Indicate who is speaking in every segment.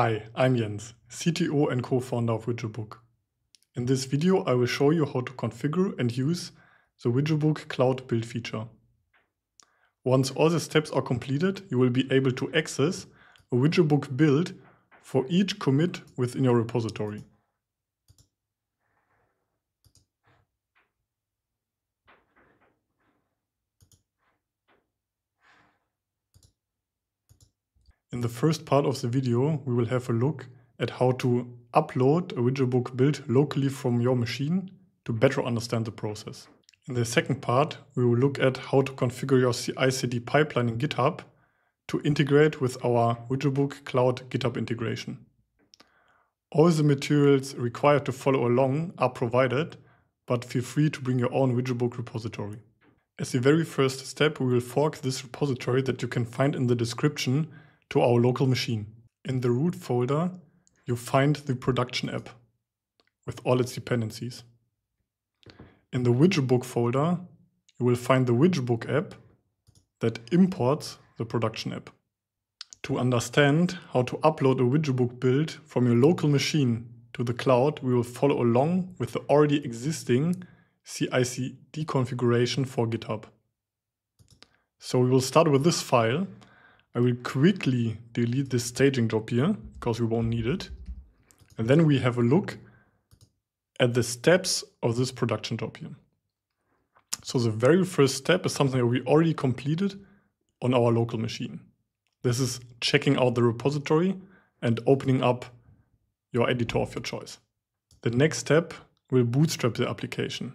Speaker 1: Hi, I'm Jens, CTO and co-founder of Widgetbook. In this video, I will show you how to configure and use the Widgetbook Cloud Build feature. Once all the steps are completed, you will be able to access a Widgetbook build for each commit within your repository. In the first part of the video, we will have a look at how to upload a Widgetbook built locally from your machine to better understand the process. In the second part, we will look at how to configure your CI/CD pipeline in GitHub to integrate with our Widgetbook Cloud GitHub integration. All the materials required to follow along are provided, but feel free to bring your own Widgetbook repository. As the very first step, we will fork this repository that you can find in the description to our local machine. In the root folder, you find the production app with all its dependencies. In the widgetbook folder, you will find the widgetbook app that imports the production app. To understand how to upload a widgetbook build from your local machine to the cloud, we will follow along with the already existing CICD configuration for GitHub. So we will start with this file I will quickly delete this staging job here because we won't need it. And then we have a look at the steps of this production job here. So the very first step is something that we already completed on our local machine. This is checking out the repository and opening up your editor of your choice. The next step will bootstrap the application.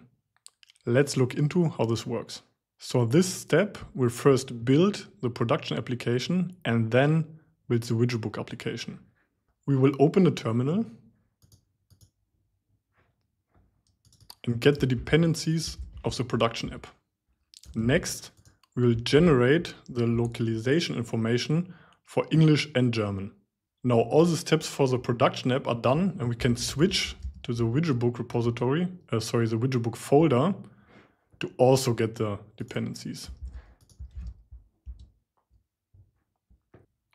Speaker 1: Let's look into how this works. So this step will first build the production application and then build the widgetbook application. We will open the terminal and get the dependencies of the production app. Next, we will generate the localization information for English and German. Now all the steps for the production app are done and we can switch to the widgetbook repository, uh, sorry, the widgetbook folder to also get the dependencies.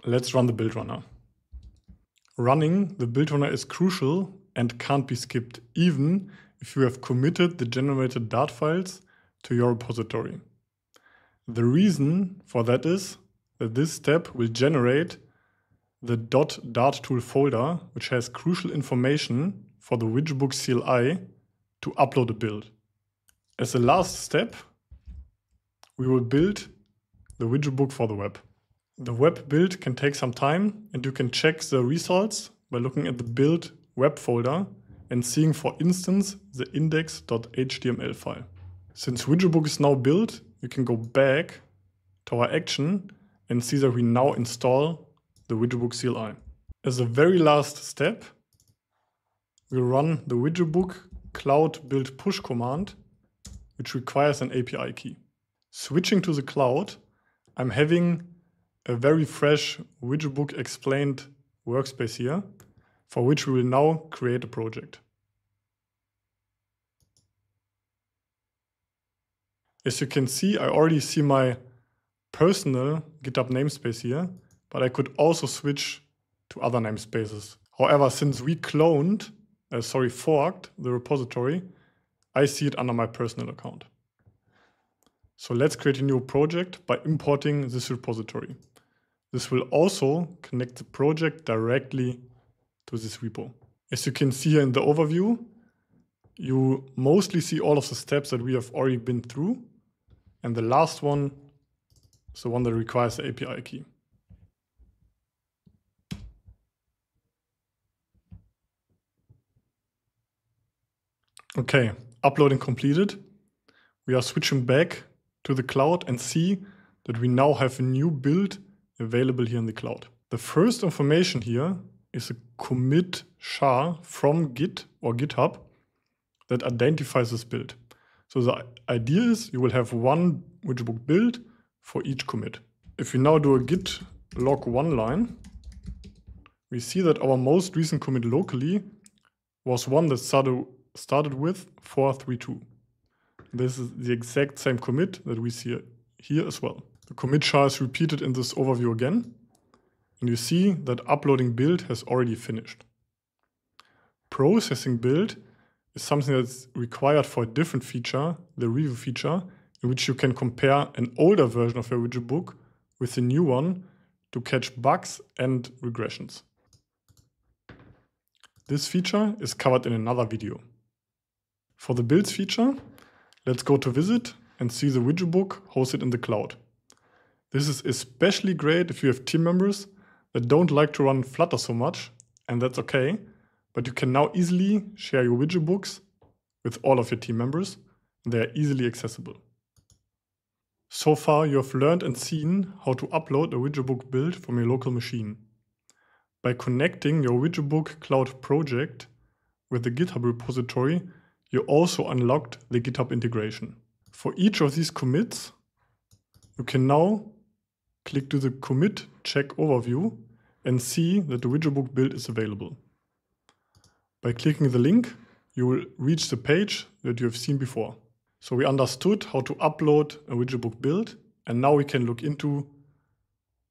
Speaker 1: Let's run the build runner. Running the build runner is crucial and can't be skipped even if you have committed the generated Dart files to your repository. The reason for that is that this step will generate the .dart tool folder, which has crucial information for the widgetbook CLI to upload a build. As the last step, we will build the widget book for the web. The web build can take some time and you can check the results by looking at the build web folder and seeing for instance the index.html file. Since widgetbook is now built, you can go back to our action and see that we now install the widgetbook CLI. As a very last step, we'll run the widgetbook cloud build push command which requires an API key. Switching to the cloud, I'm having a very fresh Widgetbook explained workspace here, for which we will now create a project. As you can see, I already see my personal GitHub namespace here, but I could also switch to other namespaces. However, since we cloned, uh, sorry, forked the repository, I see it under my personal account. So let's create a new project by importing this repository. This will also connect the project directly to this repo. As you can see here in the overview, you mostly see all of the steps that we have already been through. And the last one is the one that requires the API key. Okay, uploading completed, we are switching back to the cloud and see that we now have a new build available here in the cloud. The first information here is a commit SHA from Git or GitHub that identifies this build. So the idea is you will have one widgetbook build for each commit. If we now do a git log one line, we see that our most recent commit locally was one that started started with 432. This is the exact same commit that we see here as well. The commit char is repeated in this overview again, and you see that uploading build has already finished. Processing build is something that's required for a different feature, the review feature, in which you can compare an older version of your widget book with the new one to catch bugs and regressions. This feature is covered in another video. For the Builds feature, let's go to Visit and see the widget book hosted in the cloud. This is especially great if you have team members that don't like to run Flutter so much, and that's okay, but you can now easily share your widget books with all of your team members. They are easily accessible. So far, you have learned and seen how to upload a book build from your local machine. By connecting your widget book cloud project with the GitHub repository you also unlocked the GitHub integration. For each of these commits, you can now click to the commit check overview and see that the widgetbook build is available. By clicking the link, you will reach the page that you have seen before. So we understood how to upload a widgetbook build and now we can look into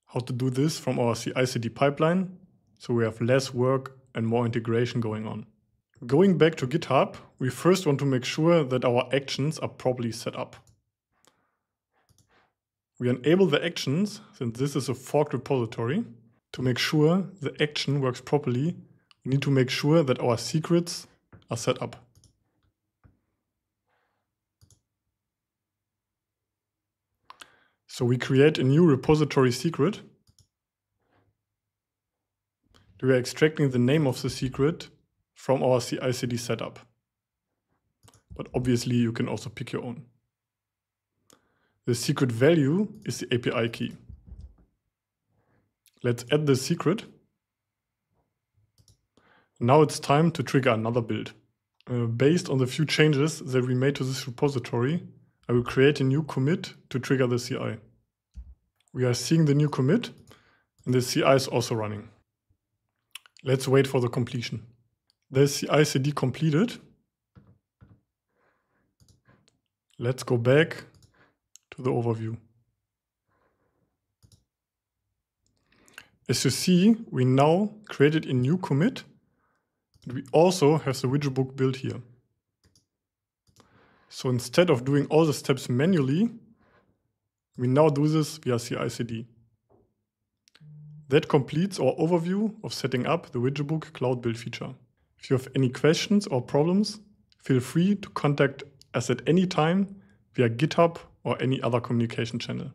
Speaker 1: how to do this from our CI/CD pipeline so we have less work and more integration going on. Going back to GitHub, we first want to make sure that our actions are properly set up. We enable the actions, since this is a forked repository. To make sure the action works properly, we need to make sure that our secrets are set up. So we create a new repository secret. We are extracting the name of the secret from our CI/CD setup. But obviously you can also pick your own. The secret value is the API key. Let's add the secret. Now it's time to trigger another build. Uh, based on the few changes that we made to this repository, I will create a new commit to trigger the CI. We are seeing the new commit and the CI is also running. Let's wait for the completion. There's the ICD completed. Let's go back to the overview. As you see, we now created a new commit. And we also have the widget book built here. So instead of doing all the steps manually, we now do this via CI/CD. That completes our overview of setting up the widgetbook cloud build feature. If you have any questions or problems, feel free to contact us at any time via GitHub or any other communication channel.